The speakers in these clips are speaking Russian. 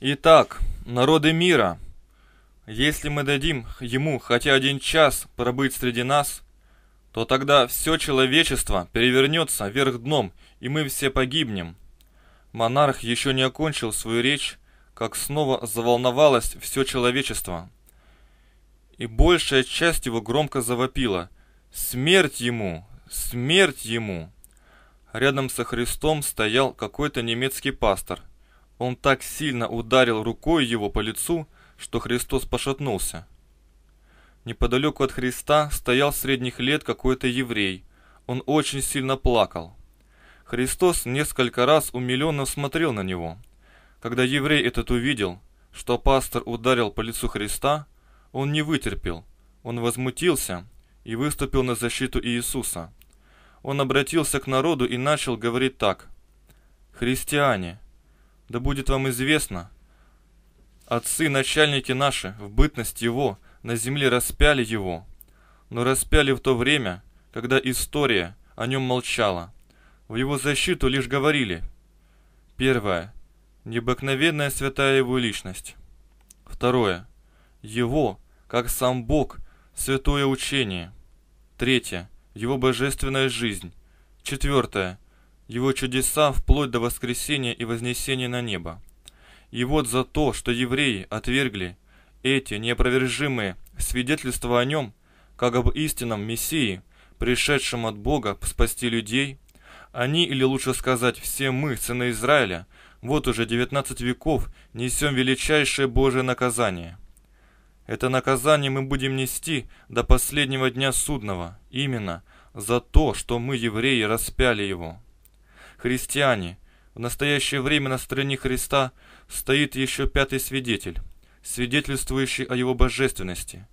Итак, народы мира, если мы дадим ему хотя один час пробыть среди нас, то тогда все человечество перевернется вверх дном, и мы все погибнем. Монарх еще не окончил свою речь, как снова заволновалось все человечество. И большая часть его громко завопила «Смерть ему! Смерть ему!» Рядом со Христом стоял какой-то немецкий пастор. Он так сильно ударил рукой его по лицу, что Христос пошатнулся. Неподалеку от Христа стоял средних лет какой-то еврей. Он очень сильно плакал. Христос несколько раз умиленно смотрел на него. Когда еврей этот увидел, что пастор ударил по лицу Христа, он не вытерпел, он возмутился и выступил на защиту Иисуса. Он обратился к народу и начал говорить так. «Христиане, да будет вам известно, отцы начальники наши в бытность его на земле распяли его, но распяли в то время, когда история о нем молчала. В его защиту лишь говорили. Первое. Необыкновенная святая его личность. Второе. Его, как сам Бог, святое учение. Третье. Его божественная жизнь. Четвертое его чудеса вплоть до воскресения и вознесения на небо. И вот за то, что евреи отвергли эти неопровержимые свидетельства о нем, как об истинном Мессии, пришедшем от Бога спасти людей, они, или лучше сказать, все мы, сыны Израиля, вот уже 19 веков несем величайшее Божие наказание. Это наказание мы будем нести до последнего дня судного, именно за то, что мы, евреи, распяли его». Христиане, в настоящее время на стороне Христа стоит еще пятый свидетель, свидетельствующий о его божественности.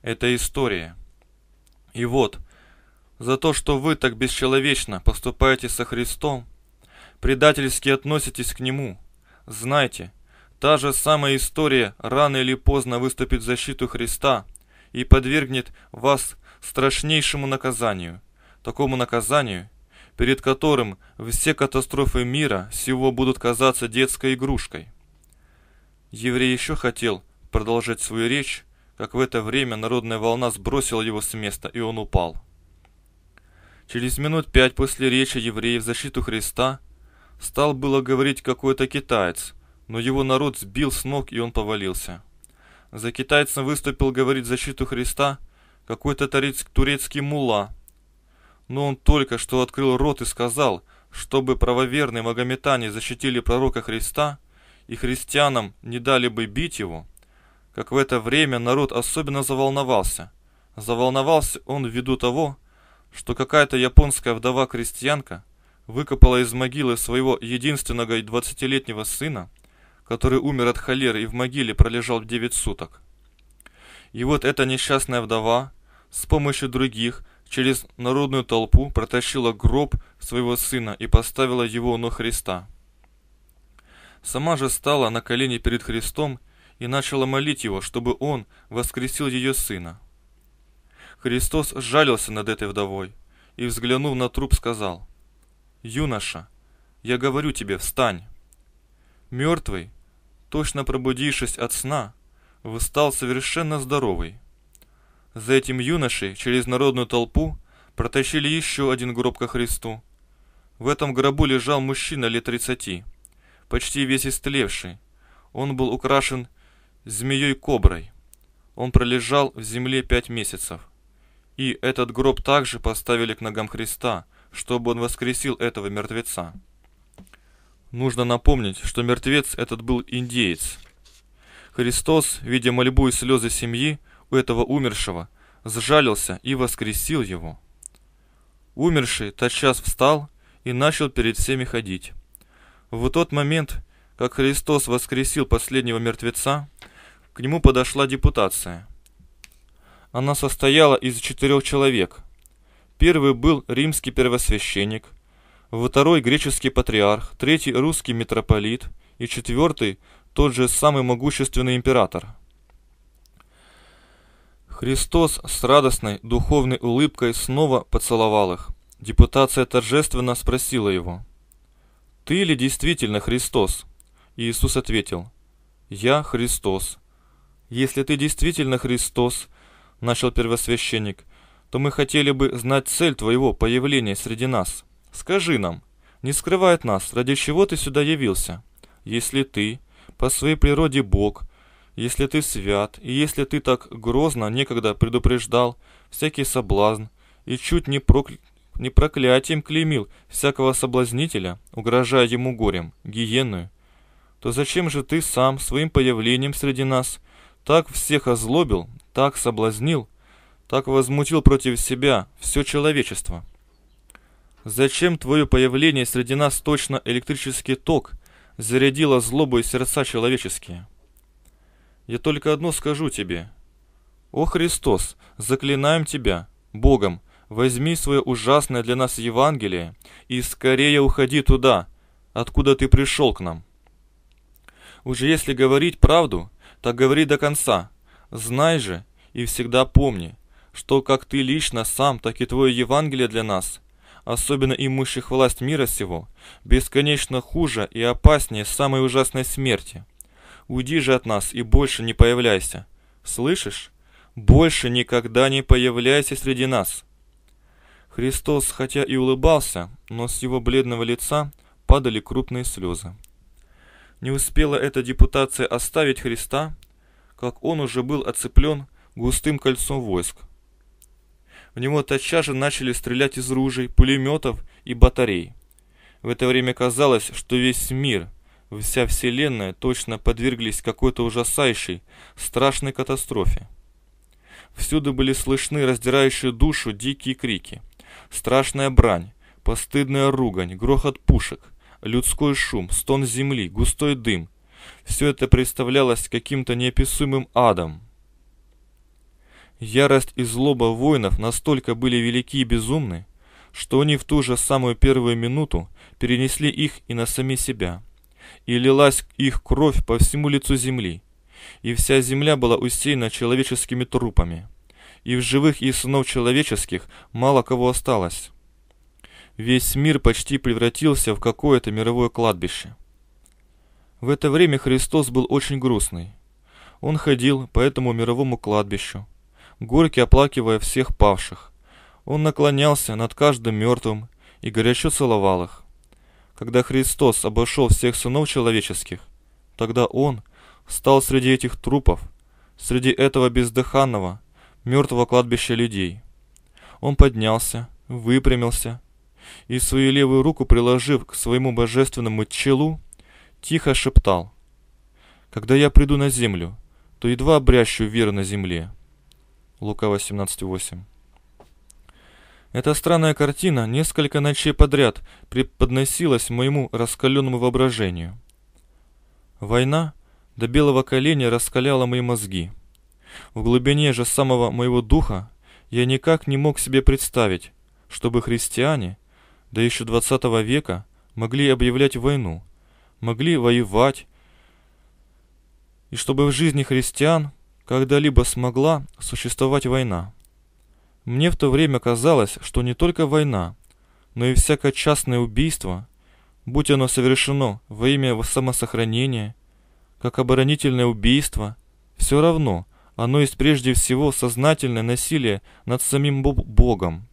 Это история. И вот, за то, что вы так бесчеловечно поступаете со Христом, предательски относитесь к Нему, знайте, та же самая история рано или поздно выступит в защиту Христа и подвергнет вас страшнейшему наказанию, такому наказанию, перед которым все катастрофы мира всего будут казаться детской игрушкой. Еврей еще хотел продолжать свою речь, как в это время народная волна сбросила его с места, и он упал. Через минут пять после речи евреев в защиту Христа стал было говорить какой-то китаец, но его народ сбил с ног, и он повалился. За китайцем выступил говорить в защиту Христа какой-то турецкий мула – но он только что открыл рот и сказал, чтобы правоверные магометане защитили пророка Христа и христианам не дали бы бить его, как в это время народ особенно заволновался. Заволновался он ввиду того, что какая-то японская вдова-крестьянка выкопала из могилы своего единственного и двадцатилетнего сына, который умер от холеры и в могиле пролежал 9 суток. И вот эта несчастная вдова с помощью других – через народную толпу протащила гроб своего сына и поставила его на Христа. Сама же стала на колени перед Христом и начала молить его, чтобы он воскресил ее сына. Христос сжалился над этой вдовой и, взглянув на труп, сказал, «Юноша, я говорю тебе, встань!» Мертвый, точно пробудившись от сна, встал совершенно здоровый. За этим юношей через народную толпу протащили еще один гроб ко Христу. В этом гробу лежал мужчина лет 30, почти весь истлевший. Он был украшен змеей-коброй. Он пролежал в земле пять месяцев. И этот гроб также поставили к ногам Христа, чтобы он воскресил этого мертвеца. Нужно напомнить, что мертвец этот был индеец. Христос, видя мольбу и слезы семьи, у этого умершего, сжалился и воскресил его. Умерший тотчас встал и начал перед всеми ходить. В тот момент, как Христос воскресил последнего мертвеца, к нему подошла депутация. Она состояла из четырех человек. Первый был римский первосвященник, второй греческий патриарх, третий русский митрополит и четвертый тот же самый могущественный император – Христос с радостной духовной улыбкой снова поцеловал их. Депутация торжественно спросила его. «Ты ли действительно Христос?» Иисус ответил. «Я Христос». «Если ты действительно Христос», – начал первосвященник, – «то мы хотели бы знать цель твоего появления среди нас. Скажи нам, не скрывай от нас, ради чего ты сюда явился. Если ты, по своей природе Бог – если ты свят, и если ты так грозно некогда предупреждал всякий соблазн и чуть не, прокля... не проклятием клеймил всякого соблазнителя, угрожая ему горем, гиенную, то зачем же ты сам своим появлением среди нас так всех озлобил, так соблазнил, так возмутил против себя все человечество? Зачем твое появление среди нас точно электрический ток зарядило злобой сердца человеческие?» Я только одно скажу тебе. О Христос, заклинаем тебя, Богом, возьми свое ужасное для нас Евангелие и скорее уходи туда, откуда ты пришел к нам. Уже если говорить правду, так говори до конца. Знай же и всегда помни, что как ты лично сам, так и твое Евангелие для нас, особенно имущих власть мира сего, бесконечно хуже и опаснее самой ужасной смерти – Уйди же от нас и больше не появляйся. Слышишь? Больше никогда не появляйся среди нас. Христос, хотя и улыбался, но с его бледного лица падали крупные слезы. Не успела эта депутация оставить Христа, как он уже был оцеплен густым кольцом войск. В него тотчас же начали стрелять из ружей, пулеметов и батарей. В это время казалось, что весь мир – вся Вселенная точно подверглись какой-то ужасающей, страшной катастрофе. Всюду были слышны раздирающие душу дикие крики, страшная брань, постыдная ругань, грохот пушек, людской шум, стон земли, густой дым. Все это представлялось каким-то неописуемым адом. Ярость и злоба воинов настолько были велики и безумны, что они в ту же самую первую минуту перенесли их и на сами себя – и лилась их кровь по всему лицу земли, и вся земля была усеяна человеческими трупами, и в живых и сынов человеческих мало кого осталось. Весь мир почти превратился в какое-то мировое кладбище. В это время Христос был очень грустный. Он ходил по этому мировому кладбищу, горько оплакивая всех павших. Он наклонялся над каждым мертвым и горячо целовал их. Когда Христос обошел всех сынов человеческих, тогда Он стал среди этих трупов, среди этого бездыханного, мертвого кладбища людей. Он поднялся, выпрямился и свою левую руку приложив к своему божественному челу, тихо шептал «Когда я приду на землю, то едва обрящу веру на земле». Лука 18.8 эта странная картина несколько ночей подряд преподносилась моему раскаленному воображению. Война до белого коленя раскаляла мои мозги. В глубине же самого моего духа я никак не мог себе представить, чтобы христиане, да еще 20 века, могли объявлять войну, могли воевать, и чтобы в жизни христиан когда-либо смогла существовать война. Мне в то время казалось, что не только война, но и всякое частное убийство, будь оно совершено во имя самосохранения, как оборонительное убийство, все равно оно есть прежде всего сознательное насилие над самим Богом,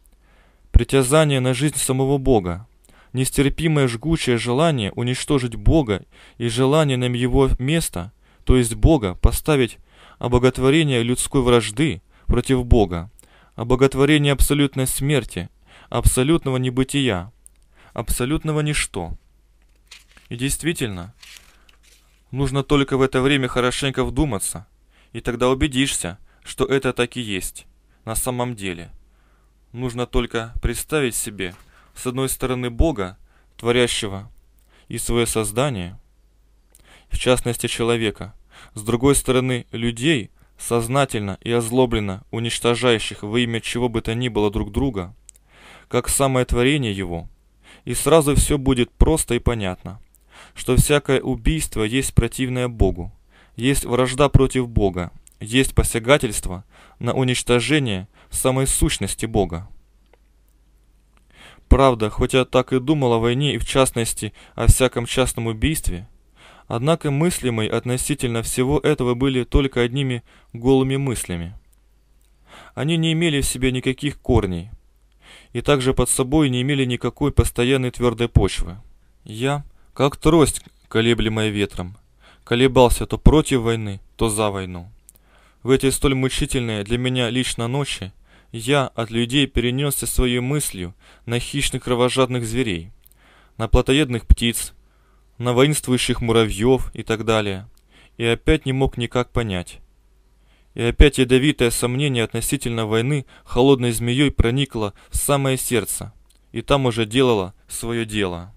притязание на жизнь самого Бога, нестерпимое жгучее желание уничтожить Бога и желание на его место, то есть Бога, поставить обоготворение людской вражды против Бога, о боготворении абсолютной смерти, абсолютного небытия, абсолютного ничто. И действительно, нужно только в это время хорошенько вдуматься, и тогда убедишься, что это так и есть, на самом деле. Нужно только представить себе, с одной стороны, Бога, творящего, и свое создание, в частности человека, с другой стороны, людей, сознательно и озлобленно уничтожающих во имя чего бы то ни было друг друга, как самое творение его, и сразу все будет просто и понятно, что всякое убийство есть противное Богу, есть вражда против Бога, есть посягательство на уничтожение самой сущности Бога. Правда, хоть я так и думал о войне и в частности о всяком частном убийстве, Однако мыслимой относительно всего этого были только одними голыми мыслями. Они не имели в себе никаких корней и также под собой не имели никакой постоянной твердой почвы. Я, как трость, колеблемая ветром, колебался то против войны, то за войну. В эти столь мучительные для меня лично ночи я от людей перенесся своей мыслью на хищных кровожадных зверей, на плотоедных птиц, на воинствующих муравьев и так далее. И опять не мог никак понять. И опять ядовитое сомнение относительно войны холодной змеей проникло в самое сердце, и там уже делало свое дело.